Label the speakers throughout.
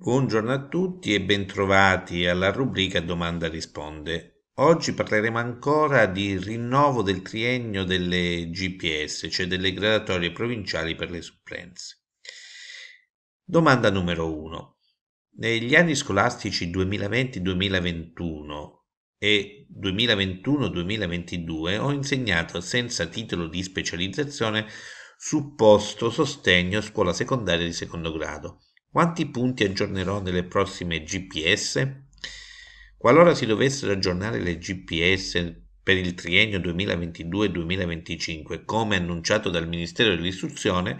Speaker 1: Buongiorno a tutti e bentrovati alla rubrica Domanda risponde. Oggi parleremo ancora di rinnovo del triennio delle GPS, cioè delle gradatorie provinciali per le supplenze. Domanda numero 1. Negli anni scolastici 2020-2021 e 2021-2022 ho insegnato senza titolo di specializzazione supposto sostegno scuola secondaria di secondo grado quanti punti aggiornerò nelle prossime GPS? Qualora si dovessero aggiornare le GPS per il triennio 2022-2025, come annunciato dal Ministero dell'Istruzione,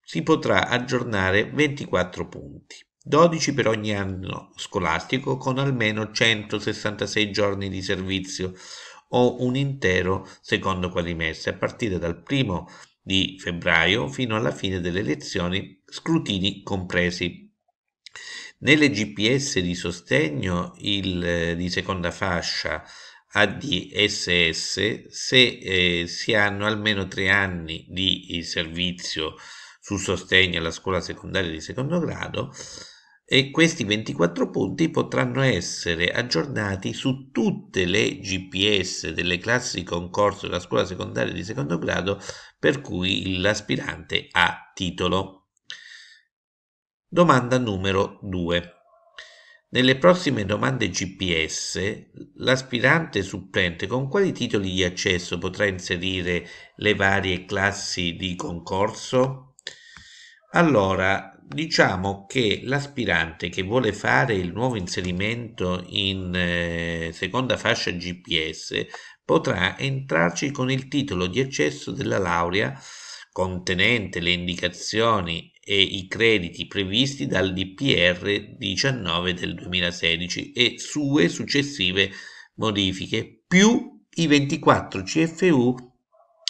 Speaker 1: si potrà aggiornare 24 punti, 12 per ogni anno scolastico con almeno 166 giorni di servizio o un intero secondo quadrimestre, a partire dal primo di febbraio fino alla fine delle lezioni scrutini compresi. Nelle GPS di sostegno il, eh, di seconda fascia ADSS, se eh, si hanno almeno tre anni di eh, servizio su sostegno alla scuola secondaria di secondo grado, e questi 24 punti potranno essere aggiornati su tutte le GPS delle classi concorso della scuola secondaria di secondo grado per cui l'aspirante ha titolo. Domanda numero 2. Nelle prossime domande GPS, l'aspirante supplente con quali titoli di accesso potrà inserire le varie classi di concorso? Allora, diciamo che l'aspirante che vuole fare il nuovo inserimento in eh, seconda fascia GPS potrà entrarci con il titolo di accesso della laurea contenente le indicazioni e i crediti previsti dal DPR 19 del 2016 e sue successive modifiche, più i 24 CFU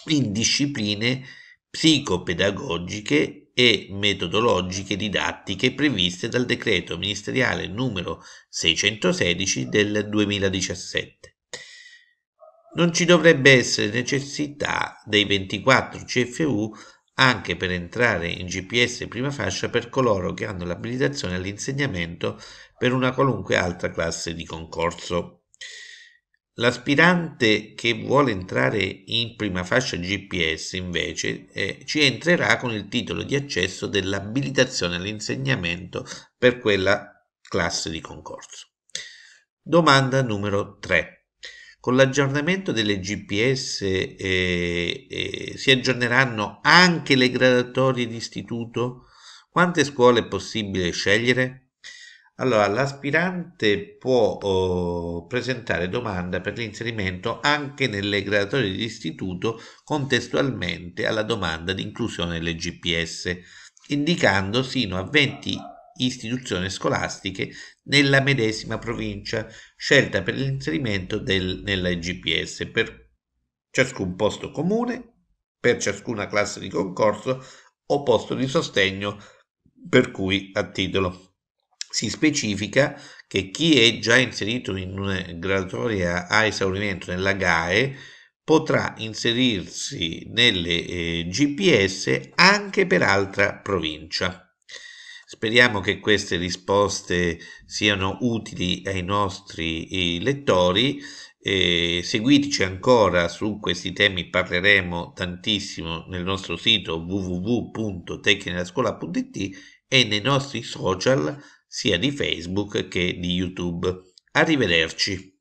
Speaker 1: in discipline psicopedagogiche e metodologiche didattiche previste dal decreto ministeriale numero 616 del 2017. Non ci dovrebbe essere necessità dei 24 CFU anche per entrare in GPS prima fascia per coloro che hanno l'abilitazione all'insegnamento per una qualunque altra classe di concorso. L'aspirante che vuole entrare in prima fascia GPS invece eh, ci entrerà con il titolo di accesso dell'abilitazione all'insegnamento per quella classe di concorso. Domanda numero 3 con l'aggiornamento delle GPS eh, eh, si aggiorneranno anche le graduatorie di istituto? Quante scuole è possibile scegliere? Allora, l'aspirante può oh, presentare domanda per l'inserimento anche nelle graduatorie di istituto contestualmente alla domanda di inclusione nelle GPS, indicando sino a 20 istituzioni scolastiche nella medesima provincia scelta per l'inserimento del, nella IGPS per ciascun posto comune, per ciascuna classe di concorso o posto di sostegno per cui a titolo. Si specifica che chi è già inserito in una graduatoria a esaurimento nella GAE potrà inserirsi nelle eh, GPS anche per altra provincia. Speriamo che queste risposte siano utili ai nostri eh, lettori. E seguiteci ancora su questi temi, parleremo tantissimo nel nostro sito www.tecnilascuola.it e nei nostri social sia di Facebook che di YouTube. Arrivederci.